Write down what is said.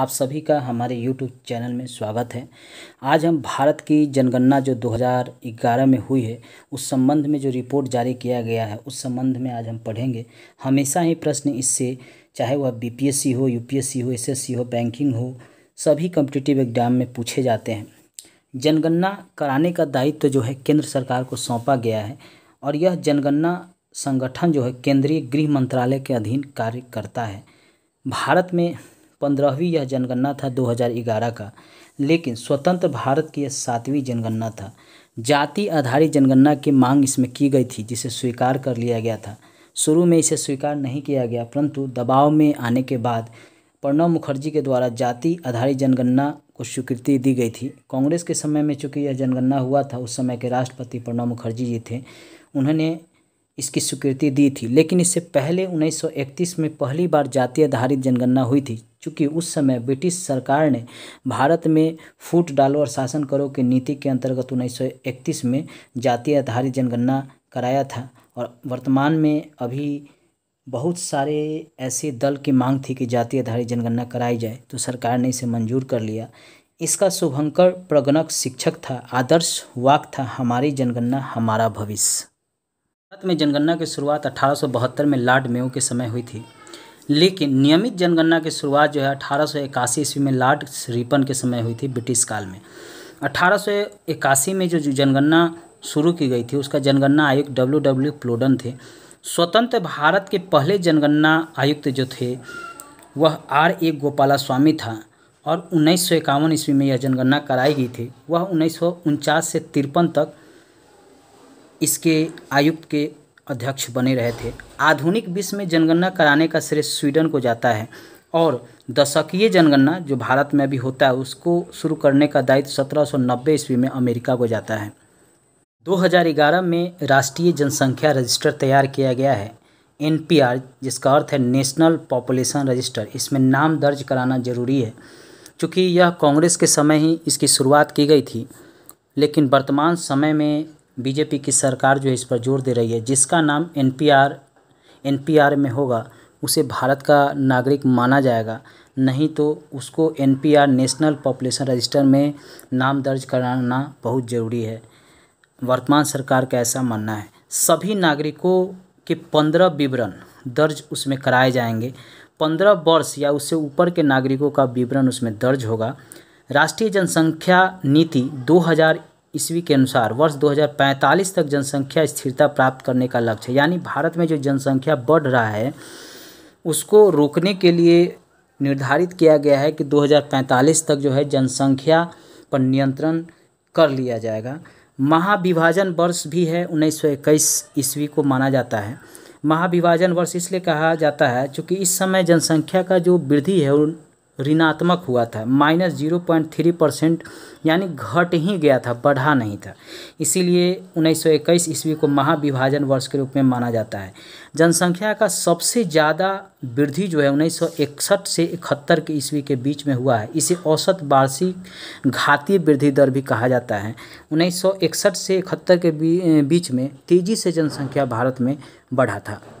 आप सभी का हमारे YouTube चैनल में स्वागत है आज हम भारत की जनगणना जो 2011 में हुई है उस संबंध में जो रिपोर्ट जारी किया गया है उस संबंध में आज हम पढ़ेंगे हमेशा ही प्रश्न इससे चाहे वह बीपीएससी हो यूपीएससी हो एसएससी हो बैंकिंग हो सभी कम्पिटिटिव एग्जाम में पूछे जाते हैं जनगणना कराने का दायित्व तो जो है केंद्र सरकार को सौंपा गया है और यह जनगणना संगठन जो है केंद्रीय गृह मंत्रालय के अधीन कार्य करता है भारत में पंद्रहवीं यह जनगणना था 2011 का लेकिन स्वतंत्र भारत की यह सातवीं जनगणना था जाति आधारित जनगणना की मांग इसमें की गई थी जिसे स्वीकार कर लिया गया था शुरू में इसे स्वीकार नहीं किया गया परंतु दबाव में आने के बाद प्रणब मुखर्जी के द्वारा जाति आधारित जनगणना को स्वीकृति दी गई थी कांग्रेस के समय में चूंकि यह जनगणना हुआ था उस समय के राष्ट्रपति प्रणब मुखर्जी जी थे उन्होंने इसकी स्वीकृति दी थी लेकिन इससे पहले 1931 में पहली बार जाति आधारित जनगणना हुई थी चूँकि उस समय ब्रिटिश सरकार ने भारत में फूट डालो और शासन करो की नीति के अंतर्गत उन्नीस में जाति आधारित जनगणना कराया था और वर्तमान में अभी बहुत सारे ऐसे दल की मांग थी कि जाति आधारित जनगणना कराई जाए तो सरकार ने इसे मंजूर कर लिया इसका शुभंकर प्रगणक शिक्षक था आदर्श वाक था हमारी जनगणना हमारा भविष्य भारत में जनगणना की शुरुआत अठारह में लॉर्ड मेयो के समय हुई थी लेकिन नियमित जनगणना की शुरुआत जो है अठारह ईस्वी में लॉर्ड रिपन के समय हुई थी ब्रिटिश काल में अठारह में जो जनगणना शुरू की गई थी उसका जनगणना आयुक्त डब्ल्यू डब्ल्यू प्लोडन थे स्वतंत्र भारत के पहले जनगणना आयुक्त जो थे वह आर ए गोपाला स्वामी था और उन्नीस ईस्वी में यह जनगणना कराई गई थी वह उन्नीस से तिरपन तक इसके आयुक्त के अध्यक्ष बने रहे थे आधुनिक विश्व में जनगणना कराने का श्रेय स्वीडन को जाता है और दशकीय जनगणना जो भारत में अभी होता है उसको शुरू करने का दायित्व सत्रह सौ नब्बे ईस्वी में अमेरिका को जाता है 2011 में राष्ट्रीय जनसंख्या रजिस्टर तैयार किया गया है एन जिसका अर्थ है नेशनल पॉपुलेशन रजिस्टर इसमें नाम दर्ज कराना जरूरी है चूँकि यह कांग्रेस के समय ही इसकी शुरुआत की गई थी लेकिन वर्तमान समय में बीजेपी की सरकार जो है इस पर जोर दे रही है जिसका नाम एनपीआर एनपीआर में होगा उसे भारत का नागरिक माना जाएगा नहीं तो उसको एनपीआर नेशनल पॉपुलेशन रजिस्टर में नाम दर्ज कराना बहुत ज़रूरी है वर्तमान सरकार का ऐसा मानना है सभी नागरिकों के पंद्रह विवरण दर्ज उसमें कराए जाएंगे पंद्रह वर्ष या उससे ऊपर के नागरिकों का विवरण उसमें दर्ज होगा राष्ट्रीय जनसंख्या नीति हज़ार ईस्वी के अनुसार वर्ष 2045 तक जनसंख्या स्थिरता प्राप्त करने का लक्ष्य यानी भारत में जो जनसंख्या बढ़ रहा है उसको रोकने के लिए निर्धारित किया गया है कि 2045 तक जो है जनसंख्या पर नियंत्रण कर लिया जाएगा महाविभाजन वर्ष भी है उन्नीस ईस्वी को माना जाता है महाविभाजन वर्ष इसलिए कहा जाता है क्योंकि इस समय जनसंख्या का जो वृद्धि है ऋणात्मक हुआ था minus zero point three percent यानी घट ही गया था बढ़ा नहीं था इसीलिए 1921 ईस्वी को महाविभाजन वर्ष के रूप में माना जाता है जनसंख्या का सबसे ज़्यादा वृद्धि जो है 1961 से इकहत्तर के ईस्वी के बीच में हुआ है इसे औसत वार्षिक घातीय वृद्धि दर भी कहा जाता है 1961 से इकहत्तर के बीच में तेज़ी से जनसंख्या भारत में बढ़ा था